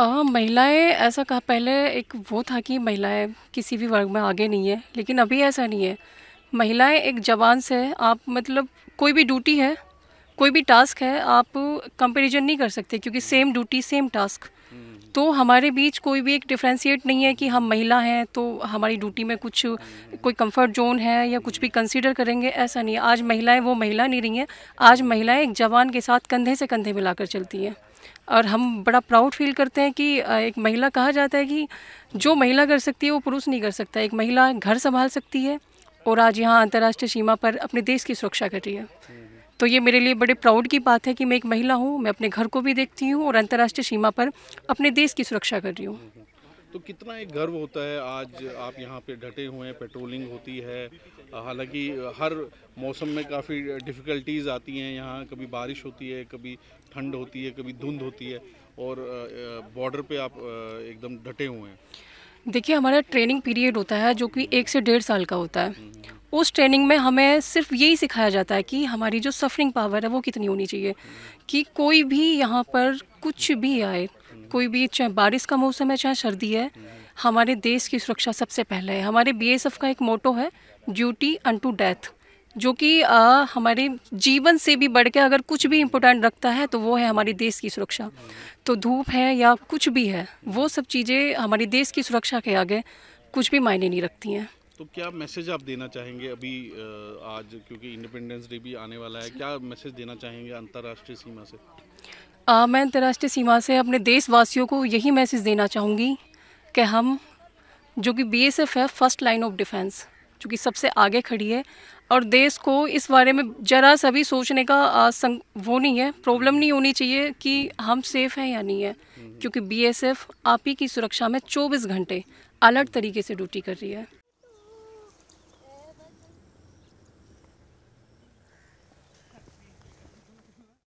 आ, महिलाएं ऐसा कहा पहले एक वो था कि महिलाएं किसी भी वर्ग में आगे नहीं है लेकिन अभी ऐसा नहीं है महिलाएं एक जवान से आप मतलब कोई भी ड्यूटी है कोई भी टास्क है आप कंपैरिजन नहीं कर सकते क्योंकि सेम ड्यूटी सेम टास्क तो हमारे बीच कोई भी एक डिफ्रेंशिएट नहीं है कि हम महिला हैं तो हमारी ड्यूटी में कुछ हम्म। कोई कंफर्ट जोन है या कुछ भी कंसीडर हम्म। करेंगे ऐसा नहीं है आज महिलाएं वो महिला नहीं रही हैं आज महिलाएं एक जवान के साथ कंधे से कंधे मिलाकर चलती हैं और हम बड़ा प्राउड फील करते हैं कि एक महिला कहा जाता है कि जो महिला कर सकती है वो पुरुष नहीं कर सकता एक महिला घर संभाल सकती है और आज यहाँ अंतर्राष्ट्रीय सीमा पर अपने देश की सुरक्षा कर रही है तो ये मेरे लिए बड़े प्राउड की बात है कि मैं एक महिला हूँ मैं अपने घर को भी देखती हूँ और अंतर्राष्ट्रीय सीमा पर अपने देश की सुरक्षा कर रही हूँ तो कितना एक गर्व होता है आज आप यहाँ पे डटे हुए हैं पेट्रोलिंग होती है हालांकि हर मौसम में काफ़ी डिफ़िकल्टीज़ आती हैं यहाँ कभी बारिश होती है कभी ठंड होती है कभी धुंध होती है और बॉर्डर पे आप एकदम डटे हुए हैं देखिए हमारा ट्रेनिंग पीरियड होता है जो कि एक से डेढ़ साल का होता है हम्म, हम्म। उस ट्रेनिंग में हमें सिर्फ यही सिखाया जाता है कि हमारी जो सफरिंग पावर है वो कितनी होनी चाहिए हम्म। कि कोई भी यहाँ पर कुछ भी आए कोई भी चाहे बारिश का मौसम है चाहे सर्दी है हमारे देश की सुरक्षा सबसे पहले है हमारे बी का एक मोटो है ड्यूटी अन टू डेथ जो कि हमारे जीवन से भी बढ़ के अगर कुछ भी इम्पोर्टेंट रखता है तो वो है हमारे देश की सुरक्षा तो धूप है या कुछ भी है वो सब चीज़ें हमारे देश की सुरक्षा के आगे कुछ भी मायने नहीं रखती हैं तो क्या मैसेज आप देना चाहेंगे अभी आज क्योंकि इंडिपेंडेंस डे भी आने वाला है क्या मैसेज देना चाहेंगे अंतर्राष्ट्रीय सीमा से आ, मैं अंतर्राष्ट्रीय सीमा से अपने देशवासियों को यही मैसेज देना चाहूँगी कि हम जो कि बी है फर्स्ट लाइन ऑफ डिफेंस जो कि सबसे आगे खड़ी है और देश को इस बारे में ज़रा सा भी सोचने का आ, संग, वो नहीं है प्रॉब्लम नहीं होनी चाहिए कि हम सेफ़ हैं या नहीं है हम्म। क्योंकि बीएसएफ आप ही की सुरक्षा में 24 घंटे अलर्ट तरीके से ड्यूटी कर रही है